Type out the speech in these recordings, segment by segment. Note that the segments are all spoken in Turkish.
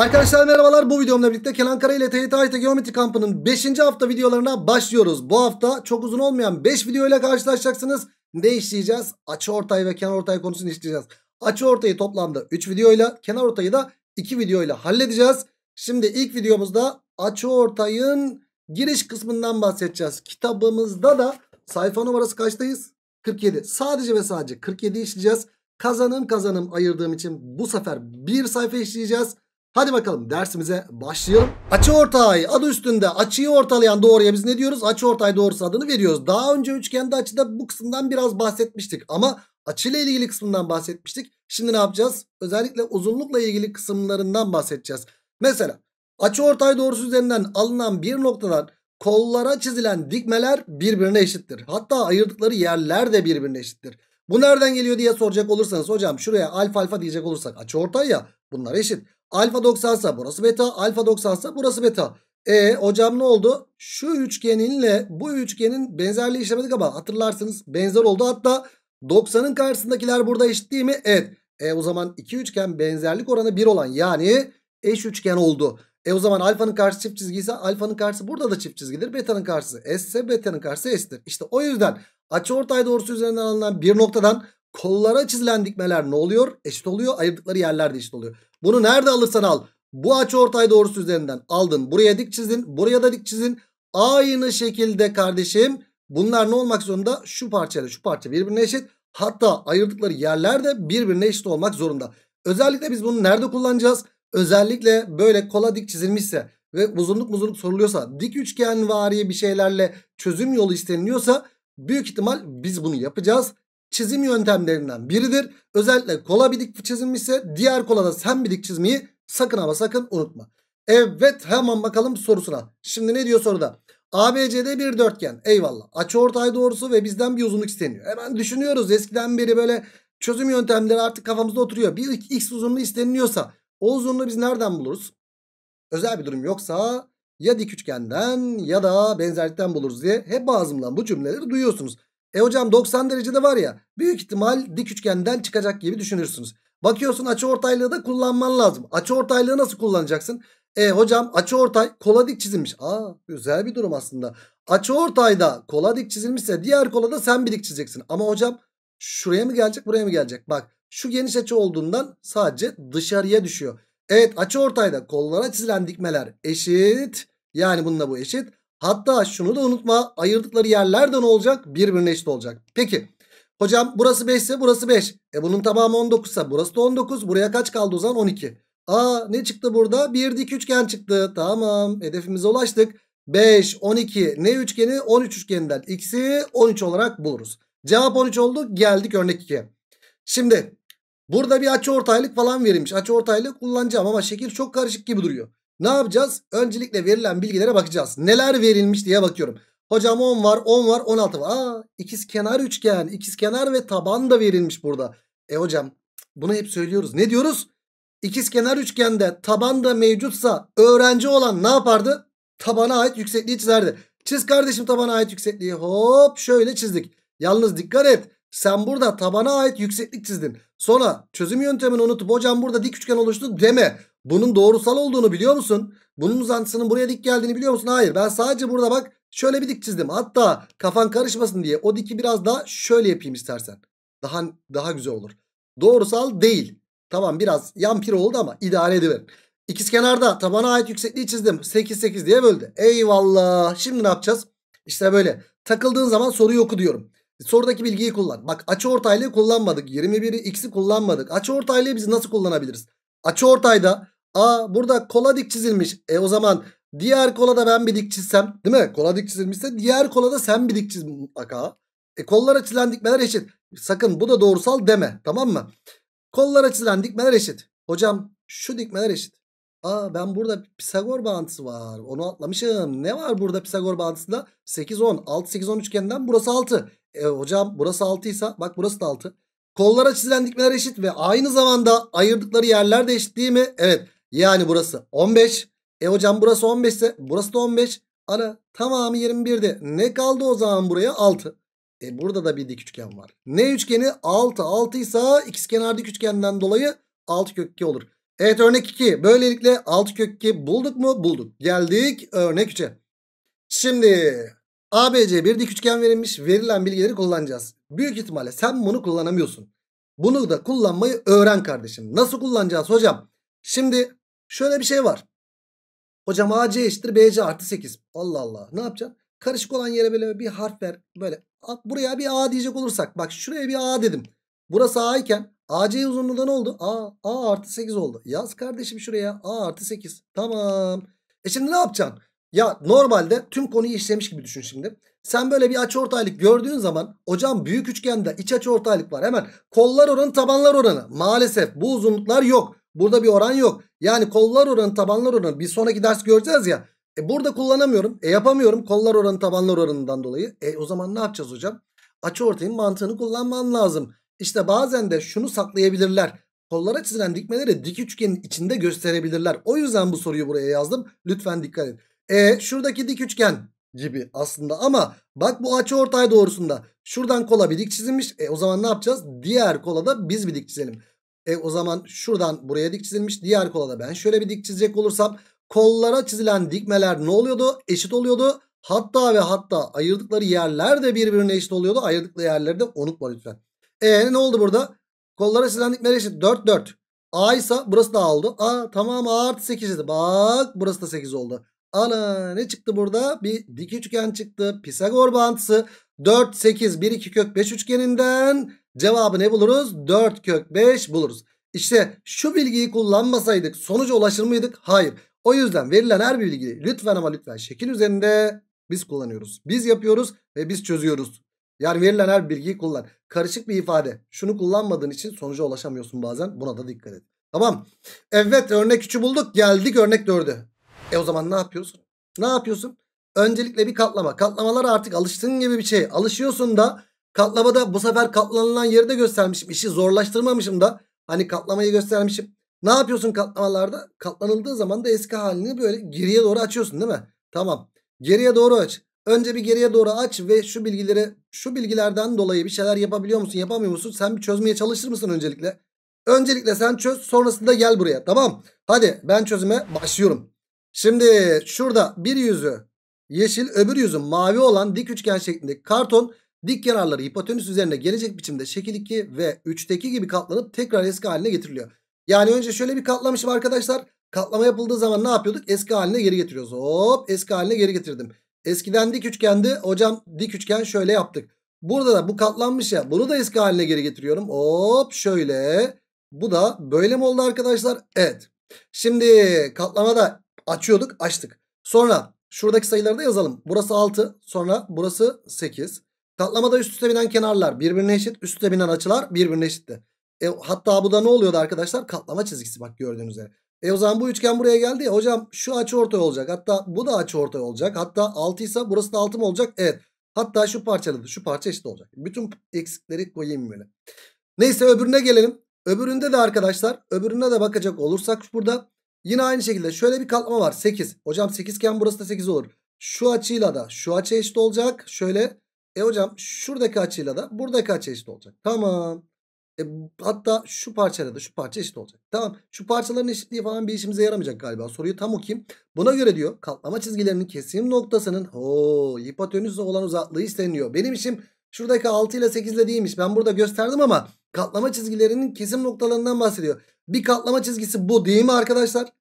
Arkadaşlar merhabalar bu videomla birlikte Kenan Kara ile TYT AYT Geometri Kampı'nın 5. hafta videolarına başlıyoruz. Bu hafta çok uzun olmayan 5 video ile karşılaşacaksınız. Ne işleyeceğiz? Açı ortay ve kenar ortay konusunu işleyeceğiz. Açı ortayı toplamda 3 videoyla kenar ortayı da 2 ile halledeceğiz. Şimdi ilk videomuzda açı ortayın giriş kısmından bahsedeceğiz. Kitabımızda da sayfa numarası kaçtayız? 47. Sadece ve sadece 47 işleyeceğiz. Kazanım kazanım ayırdığım için bu sefer bir sayfa işleyeceğiz. Hadi bakalım dersimize başlayalım. Açı ortay adı üstünde açıyı ortalayan doğruya biz ne diyoruz? Açı ortay doğrusu adını veriyoruz. Daha önce üçgende açıda bu kısımdan biraz bahsetmiştik ama açıyla ilgili kısmından bahsetmiştik. Şimdi ne yapacağız? Özellikle uzunlukla ilgili kısımlarından bahsedeceğiz. Mesela açı ortay doğrusu üzerinden alınan bir noktadan kollara çizilen dikmeler birbirine eşittir. Hatta ayırdıkları yerler de birbirine eşittir. Bu nereden geliyor diye soracak olursanız hocam şuraya alfa alfa diyecek olursak açı ortay ya bunlar eşit. Alfa 90 ise burası beta. Alfa 90 ise burası beta. E hocam ne oldu? Şu üçgeninle bu üçgenin benzerliği işlemedik ama hatırlarsınız benzer oldu. Hatta 90'ın karşısındakiler burada eşit değil mi? Evet. E o zaman iki üçgen benzerlik oranı 1 olan yani eş üçgen oldu. E o zaman alfanın karşısı çift çizgi ise alfanın karşısı burada da çift çizgidir. Beta'nın karşısı S ise beta'nın karşısı S'tir. İşte o yüzden açı ortay doğrusu üzerinden alınan bir noktadan Kollara çizilen dikmeler ne oluyor? Eşit oluyor. Ayırdıkları yerler de eşit oluyor. Bunu nerede alırsan al. Bu açı ortay doğrusu üzerinden aldın. Buraya dik çizin, Buraya da dik çizin. Aynı şekilde kardeşim bunlar ne olmak zorunda? Şu parçayla şu parça birbirine eşit. Hatta ayırdıkları yerler de birbirine eşit olmak zorunda. Özellikle biz bunu nerede kullanacağız? Özellikle böyle kola dik çizilmişse ve uzunluk uzunluk soruluyorsa dik üçgen vari bir şeylerle çözüm yolu isteniliyorsa büyük ihtimal biz bunu yapacağız çizim yöntemlerinden biridir. Özellikle kola bidik çizilmişse diğer kolada sen bidik çizmeyi sakın ama sakın unutma. Evet hemen bakalım sorusuna. Şimdi ne diyor soruda? ABCD bir dörtgen. Eyvallah. Açı ortay doğrusu ve bizden bir uzunluk isteniyor. Hemen düşünüyoruz. Eskiden beri böyle çözüm yöntemleri artık kafamızda oturuyor. Bir x uzunluğu isteniliyorsa o uzunluğu biz nereden buluruz? Özel bir durum yoksa ya dik üçgenden ya da benzerlikten buluruz diye hep ağzımdan bu cümleleri duyuyorsunuz. E hocam 90 derecede var ya büyük ihtimal dik üçgenden çıkacak gibi düşünürsünüz. Bakıyorsun açı ortaylığı da kullanman lazım. Açı ortaylığı nasıl kullanacaksın? E hocam açı ortay kola dik çizilmiş. Aa güzel bir durum aslında. Açı ortayda kola dik çizilmişse diğer kola da sen bir dik çizeceksin. Ama hocam şuraya mı gelecek buraya mı gelecek? Bak şu geniş açı olduğundan sadece dışarıya düşüyor. Evet açı ortayda kollara çizilen dikmeler eşit. Yani bununla bu eşit. Hatta şunu da unutma ayırdıkları yerler de ne olacak? Birbirine eşit olacak. Peki hocam burası 5 ise burası 5. E bunun tamamı 19 ise burası da 19. Buraya kaç kaldı o zaman? 12. Aa ne çıktı burada? Bir dik üçgen çıktı. Tamam hedefimize ulaştık. 5, 12 ne üçgeni? 13 üçgeninden x'i 13 olarak buluruz. Cevap 13 oldu. Geldik örnek 2'ye. Şimdi burada bir açı ortaylık falan verilmiş. Açı ortaylığı kullanacağım ama şekil çok karışık gibi duruyor. Ne yapacağız? Öncelikle verilen bilgilere bakacağız. Neler verilmiş diye bakıyorum. Hocam 10 var, 10 var, 16 var. Aa, ikiz kenar üçgen, ikiz kenar ve taban da verilmiş burada. E hocam bunu hep söylüyoruz. Ne diyoruz? İkiz kenar üçgende taban da mevcutsa öğrenci olan ne yapardı? Tabana ait yüksekliği çizerdi. Çiz kardeşim tabana ait yüksekliği. Hop şöyle çizdik. Yalnız dikkat et. Sen burada tabana ait yükseklik çizdin. Sonra çözüm yöntemini unutup hocam burada dik üçgen oluştu deme. Bunun doğrusal olduğunu biliyor musun? Bunun uzantısının buraya dik geldiğini biliyor musun? Hayır ben sadece burada bak şöyle bir dik çizdim. Hatta kafan karışmasın diye o diki biraz daha şöyle yapayım istersen. Daha daha güzel olur. Doğrusal değil. Tamam biraz yampir oldu ama idare ediverin. kenarda tabana ait yüksekliği çizdim. 8 8 diye böldü. Eyvallah. Şimdi ne yapacağız? İşte böyle. Takıldığın zaman soruyu oku diyorum. Sorudaki bilgiyi kullan. Bak açı ortaylığı kullanmadık. 21'i x'i kullanmadık. Açı ortaylığı biz nasıl kullanabiliriz? Açı ortayda. Aa burada kola dik çizilmiş. E o zaman diğer kola da ben bir dik çizsem. Değil mi? Kola dik çizilmişse diğer kola da sen bir dik çiz Aka, E kollara çizilen dikmeler eşit. Sakın bu da doğrusal deme. Tamam mı? Kollara çizilen dikmeler eşit. Hocam şu dikmeler eşit. Aa ben burada Pisagor bağıntısı var. Onu atlamışım. Ne var burada Pisagor bağıntısında? 8 10. 6 8 10 üçgeninden burası 6. E hocam burası 6 ise bak burası da 6. Kollara çizilen dikmeler eşit ve aynı zamanda ayırdıkları yerler de eşit değil mi? Evet. Yani burası 15. E hocam burası 15 ise burası da 15. Ana tamamı 21'di. Ne kaldı o zaman buraya? 6. E burada da bir dik üçgen var. Ne üçgeni? 6. 6 ise ikizkenar dik üçgenden dolayı 6 kök 2 olur. Evet örnek 2. Böylelikle 6 kök 2 bulduk mu? Bulduk. Geldik örnek 3'e. Şimdi ABC bir dik üçgen verilmiş. Verilen bilgileri kullanacağız. Büyük ihtimalle sen bunu kullanamıyorsun. Bunu da kullanmayı öğren kardeşim. Nasıl kullanacağız hocam? Şimdi şöyle bir şey var. Hocam AC eşittir BC artı 8. Allah Allah ne yapacağım? Karışık olan yere böyle bir harf ver. Böyle buraya bir A diyecek olursak. Bak şuraya bir A dedim. Burası A iken AC uzunluğunda ne oldu? A, A artı 8 oldu. Yaz kardeşim şuraya A artı 8. Tamam. E şimdi ne yapacaksın? Ya normalde tüm konuyu işlemiş gibi düşün şimdi. Sen böyle bir açıortaylık gördüğün zaman hocam büyük üçgende iç açıortaylık var. Hemen kollar oranı tabanlar oranı. Maalesef bu uzunluklar yok. Burada bir oran yok. Yani kollar oranı tabanlar oranı bir sonraki ders göreceğiz ya. E burada kullanamıyorum. E yapamıyorum kollar oranı tabanlar oranından dolayı. E o zaman ne yapacağız hocam? Açıortayın mantığını kullanman lazım. İşte bazen de şunu saklayabilirler. Kollara çizilen dikmeleri dik üçgenin içinde gösterebilirler. O yüzden bu soruyu buraya yazdım. Lütfen dikkat edin. E şuradaki dik üçgen gibi aslında ama bak bu açı ortay doğrusunda şuradan kola bir dik çizilmiş. E o zaman ne yapacağız? Diğer kola da biz bir dik çizelim. E o zaman şuradan buraya dik çizilmiş. Diğer kola da ben şöyle bir dik çizecek olursam kollara çizilen dikmeler ne oluyordu? Eşit oluyordu. Hatta ve hatta ayırdıkları yerler de birbirine eşit oluyordu. Ayırdıkları yerleri de unutma lütfen. E ne oldu burada? Kollara çizilen dikmeler eşit. 4 4. A ise burası da oldu. A tamam A artı 8 dedi. Bak burası da 8 oldu. Ana ne çıktı burada? Bir dik üçgen çıktı. Pisagor bağıntısı 4, 8, 1, 2 kök 5 üçgeninden cevabı ne buluruz? 4 kök 5 buluruz. İşte şu bilgiyi kullanmasaydık sonuca ulaşır mıydık? Hayır. O yüzden verilen her bilgiyi lütfen ama lütfen şekil üzerinde biz kullanıyoruz. Biz yapıyoruz ve biz çözüyoruz. Yani verilen her bilgiyi kullan. Karışık bir ifade. Şunu kullanmadığın için sonuca ulaşamıyorsun bazen. Buna da dikkat et. Tamam. Evet örnek 3'ü bulduk. Geldik örnek 4'e. E o zaman ne yapıyorsun? Ne yapıyorsun? Öncelikle bir katlama. Katlamalar artık alıştığın gibi bir şey. Alışıyorsun da katlamada bu sefer katlanılan yeri de göstermişim. İşi zorlaştırmamışım da. Hani katlamayı göstermişim. Ne yapıyorsun katlamalarda? Katlanıldığı zaman da eski halini böyle geriye doğru açıyorsun değil mi? Tamam. Geriye doğru aç. Önce bir geriye doğru aç ve şu bilgileri şu bilgilerden dolayı bir şeyler yapabiliyor musun yapamıyor musun? Sen bir çözmeye çalışır mısın öncelikle? Öncelikle sen çöz sonrasında gel buraya tamam. Hadi ben çözüme başlıyorum. Şimdi şurada bir yüzü yeşil öbür yüzü mavi olan dik üçgen şeklindeki karton dik kenarları hipotenüs üzerine gelecek biçimde şekil 2 ve 3'teki gibi katlanıp tekrar eski haline getiriliyor. Yani önce şöyle bir katlamışım arkadaşlar. Katlama yapıldığı zaman ne yapıyorduk? Eski haline geri getiriyoruz. Hop eski haline geri getirdim. Eskiden dik üçgendi. Hocam dik üçgen şöyle yaptık. Burada da bu katlanmış ya. Bunu da eski haline geri getiriyorum. Hop şöyle. Bu da böyle mi oldu arkadaşlar? Evet. Şimdi katlamada açıyorduk açtık. Sonra şuradaki sayıları da yazalım. Burası 6 sonra burası 8. Katlamada üst üste binen kenarlar birbirine eşit. Üst üste binen açılar birbirine eşitti. E, hatta bu da ne oluyordu arkadaşlar? Katlama çizgisi bak gördüğünüz üzere. E o zaman bu üçgen buraya geldi ya. Hocam şu açı ortay olacak. Hatta bu da açı ortay olacak. Hatta 6 ise burası da 6 mı olacak? Evet. Hatta şu parçalı şu parça eşit olacak. Bütün eksikleri koyayım böyle. Neyse öbürüne gelelim. Öbüründe de arkadaşlar öbürüne de bakacak olursak burada Yine aynı şekilde şöyle bir katlama var 8. Hocam 8 iken burası da 8 olur. Şu açıyla da şu açı eşit olacak. Şöyle e hocam şuradaki açıyla da buradaki açı eşit olacak. Tamam. E, hatta şu parçayla da şu parça eşit olacak. Tamam şu parçaların eşitliği falan bir işimize yaramayacak galiba. Soruyu tam okuyayım. Buna göre diyor katlama çizgilerinin kesim noktasının o hipotenüsle olan uzaklığı isteniyor. Benim işim şuradaki 6 ile 8 ile değilmiş. Ben burada gösterdim ama katlama çizgilerinin kesim noktalarından bahsediyor. Bir katlama çizgisi bu değil mi arkadaşlar?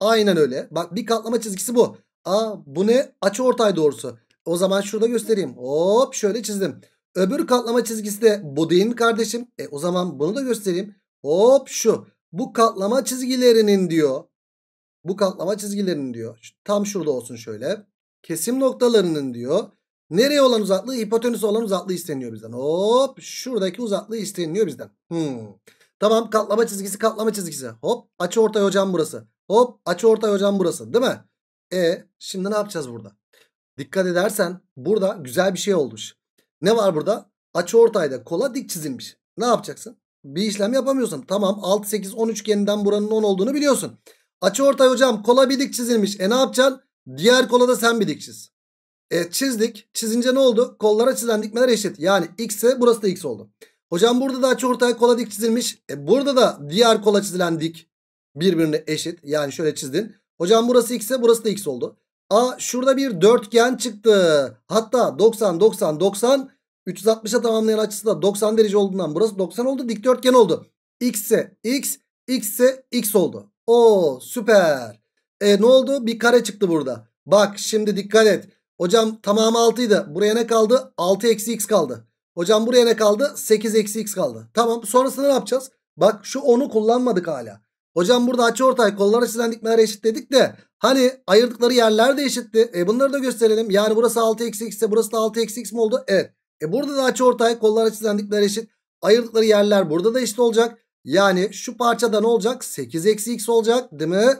Aynen öyle. Bak bir katlama çizgisi bu. Aa bu ne? Açı ortay doğrusu. O zaman şurada göstereyim. Hop şöyle çizdim. Öbür katlama çizgisi de bu değil mi kardeşim? E o zaman bunu da göstereyim. Hop şu. Bu katlama çizgilerinin diyor. Bu katlama çizgilerinin diyor. Tam şurada olsun şöyle. Kesim noktalarının diyor. Nereye olan uzaklığı? Hipotenüs olan uzaklığı isteniyor bizden. Hop şuradaki uzaklığı isteniyor bizden. Hmm. Tamam katlama çizgisi katlama çizgisi. Hop açı ortay hocam burası. Hop açı ortay hocam burası değil mi? E şimdi ne yapacağız burada? Dikkat edersen burada güzel bir şey olmuş. Ne var burada? Açı ortayda kola dik çizilmiş. Ne yapacaksın? Bir işlem yapamıyorsun. Tamam 6 8 10 üçgeninden buranın 10 olduğunu biliyorsun. Açı ortay hocam kola bir dik çizilmiş. E ne yapacaksın? Diğer kola da sen bir dik çiz. E çizdik. Çizince ne oldu? Kollara çizilen dikmeler eşit. Yani x x'e burası da x oldu. Hocam burada da açı ortay kola dik çizilmiş. E burada da diğer kola çizilen dik birbirine eşit. Yani şöyle çizdin. Hocam burası x ise burası da x oldu. A şurada bir dörtgen çıktı. Hatta 90 90 90 360'a tamamlayan açısı da 90 derece olduğundan burası 90 oldu. Dikdörtgen oldu. X ise x, x ise x oldu. O süper. E ne oldu? Bir kare çıktı burada. Bak şimdi dikkat et. Hocam tamamı 6 idi. Buraya ne kaldı? 6 eksi x kaldı. Hocam buraya ne kaldı? 8 eksi x kaldı. Tamam sonrasında ne yapacağız? Bak şu 10'u kullanmadık hala. Hocam burada açı ortay kolları açısından dikmeler eşit dedik de hani ayırdıkları yerler de eşitti. E bunları da gösterelim. Yani burası 6 eksi x ise burası da 6 eksi x mi oldu? Evet. E burada da açı ortay kolları açısından dikmeler eşit. Ayırdıkları yerler burada da eşit olacak. Yani şu parçada ne olacak? 8 eksi x olacak değil mi?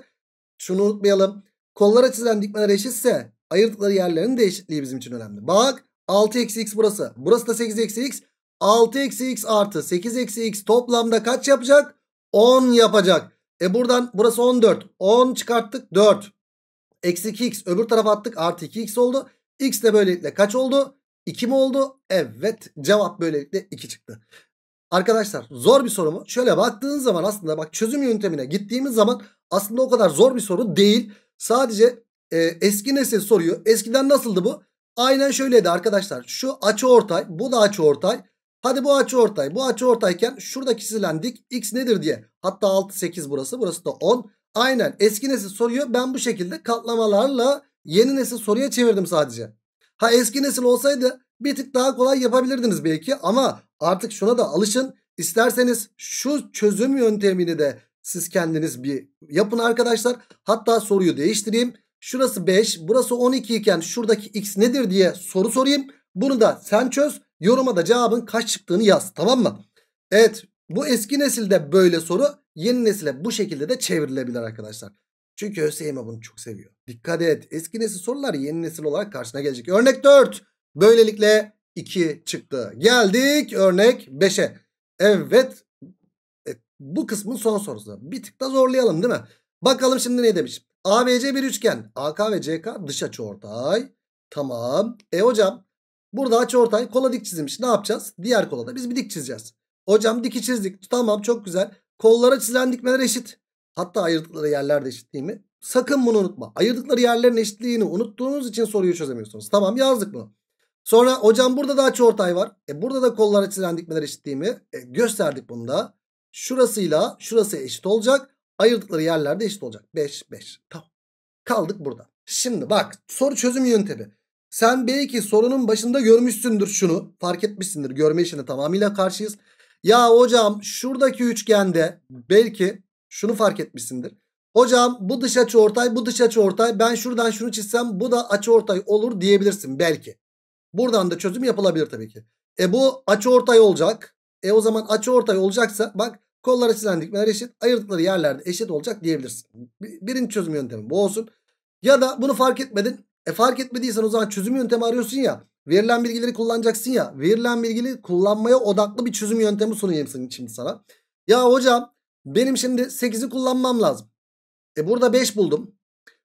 Şunu unutmayalım. Kollar açısından dikmeler eşitse ayırdıkları yerlerin de eşitliği bizim için önemli. Bak 6 eksi x burası. Burası da 8 eksi x. 6 eksi x artı 8 eksi x toplamda kaç yapacak? 10 yapacak. E buradan burası 14. 10 çıkarttık 4. Eksi 2x öbür tarafa attık artı 2x oldu. X de böylelikle kaç oldu? 2 mi oldu? Evet cevap böylelikle 2 çıktı. Arkadaşlar zor bir soru mu? Şöyle baktığın zaman aslında bak çözüm yöntemine gittiğimiz zaman aslında o kadar zor bir soru değil. Sadece e, eski nesil soruyor. Eskiden nasıldı bu? Aynen şöyleydi arkadaşlar. Şu açı ortay, bu da açı ortay. Hadi bu açı ortay. Bu açı ortayken şuradaki çizilen dik x nedir diye. Hatta 6 8 burası burası da 10. Aynen eski nesil soruyor. Ben bu şekilde katlamalarla yeni nesil soruya çevirdim sadece. Ha eski nesil olsaydı bir tık daha kolay yapabilirdiniz belki ama artık şuna da alışın. İsterseniz şu çözüm yöntemini de siz kendiniz bir yapın arkadaşlar. Hatta soruyu değiştireyim. Şurası 5 burası 12 iken şuradaki x nedir diye soru sorayım. Bunu da sen çöz Yoruma da cevabın kaç çıktığını yaz tamam mı? Evet bu eski nesilde böyle soru yeni nesile bu şekilde de çevrilebilir arkadaşlar. Çünkü ÖSYM bunu çok seviyor. Dikkat et eski nesil sorular yeni nesil olarak karşına gelecek. Örnek 4 böylelikle 2 çıktı. Geldik örnek 5'e. Evet e, bu kısmın son sorusu. Bir tık da zorlayalım değil mi? Bakalım şimdi ne demiş? ABC bir üçgen. AK ve CK dış açı ortay. Tamam. E hocam Burada aç ortay kola dik çizilmiş. Ne yapacağız? Diğer kola da biz bir dik çizeceğiz. Hocam diki çizdik. Tamam çok güzel. Kollara çizilen dikmeler eşit. Hatta ayırdıkları yerler de eşit değil mi? Sakın bunu unutma. Ayırdıkları yerlerin eşitliğini unuttuğunuz için soruyu çözemiyorsunuz. Tamam yazdık bunu. Sonra hocam burada da ortay var. E burada da kollara çizilen dikmeler eşit değil mi? E, gösterdik bunu da. Şurasıyla şurası eşit olacak. Ayırdıkları yerler de eşit olacak. 5 5. Tamam. Kaldık burada. Şimdi bak soru çözüm yöntemi. Sen belki sorunun başında görmüşsündür şunu. Fark etmişsindir. Görme işine tamamıyla karşıyız. Ya hocam şuradaki üçgende belki şunu fark etmişsindir. Hocam bu dış açı ortay bu dış açı ortay ben şuradan şunu çizsem bu da açı ortay olur diyebilirsin belki. Buradan da çözüm yapılabilir tabii ki. E bu açı ortay olacak. E o zaman açı ortay olacaksa bak kolları çizen dikmeler eşit ayırdıkları yerlerde eşit olacak diyebilirsin. Birinci çözüm yöntemi bu olsun. Ya da bunu fark etmedin e fark etmediysen o zaman çözüm yöntemi arıyorsun ya. Verilen bilgileri kullanacaksın ya. Verilen bilgileri kullanmaya odaklı bir çözüm yöntemi sunayım şimdi sana. Ya hocam benim şimdi 8'i kullanmam lazım. E burada 5 buldum.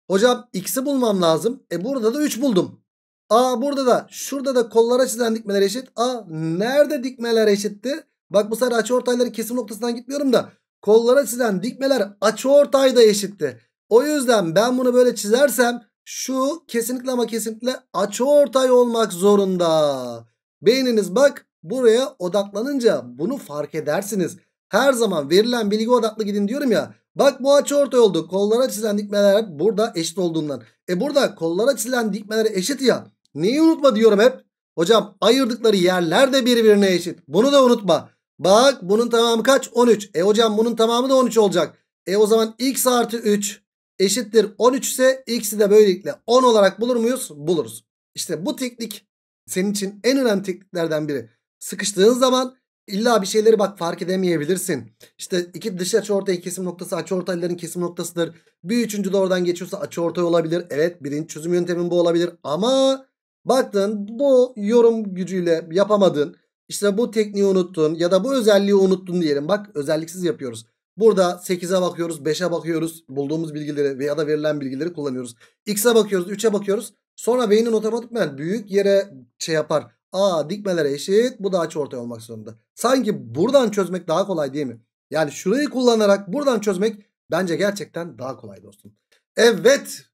Hocam x'i bulmam lazım. E burada da 3 buldum. A burada da şurada da kollara çizilen dikmeler eşit. A nerede dikmeler eşitti? Bak bu sefer açıortayları kesim noktasından gitmiyorum da kollara çizilen dikmeler açıortay da eşitti. O yüzden ben bunu böyle çizersem şu kesinlikle ama kesinlikle açı ortay olmak zorunda. Beyniniz bak buraya odaklanınca bunu fark edersiniz. Her zaman verilen bilgi odaklı gidin diyorum ya. Bak bu açı ortay oldu. Kollara çizilen dikmeler burada eşit olduğundan. E burada kollara çizilen dikmeler eşit ya. Neyi unutma diyorum hep. Hocam ayırdıkları yerler de birbirine eşit. Bunu da unutma. Bak bunun tamamı kaç? 13. E hocam bunun tamamı da 13 olacak. E o zaman x artı 3 eşittir 13 ise x'i de böylelikle 10 olarak bulur muyuz? Buluruz. İşte bu teknik senin için en önemli tekniklerden biri. Sıkıştığın zaman illa bir şeyleri bak fark edemeyebilirsin. İşte iki dış açı ortay kesim noktası açı ortayların kesim noktasıdır. Bir üçüncü de oradan geçiyorsa açı ortay olabilir. Evet birinci çözüm yöntemin bu olabilir ama baktın bu yorum gücüyle yapamadın. İşte bu tekniği unuttun ya da bu özelliği unuttun diyelim. Bak özelliksiz yapıyoruz. Burada 8'e bakıyoruz, 5'e bakıyoruz. Bulduğumuz bilgileri veya da verilen bilgileri kullanıyoruz. X'e bakıyoruz, 3'e bakıyoruz. Sonra beynin otomatikmen büyük yere şey yapar. A dikmelere eşit. Bu da açı ortaya olmak zorunda. Sanki buradan çözmek daha kolay değil mi? Yani şurayı kullanarak buradan çözmek bence gerçekten daha kolay dostum. Evet.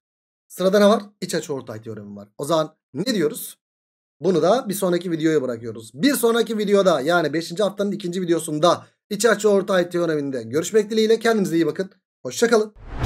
Sırada ne var? İç açı ortay teoremi var. O zaman ne diyoruz? Bunu da bir sonraki videoya bırakıyoruz. Bir sonraki videoda yani 5. haftanın 2. videosunda İç açı orta ay teoreminde görüşmek dileğiyle kendinize iyi bakın. Hoşçakalın.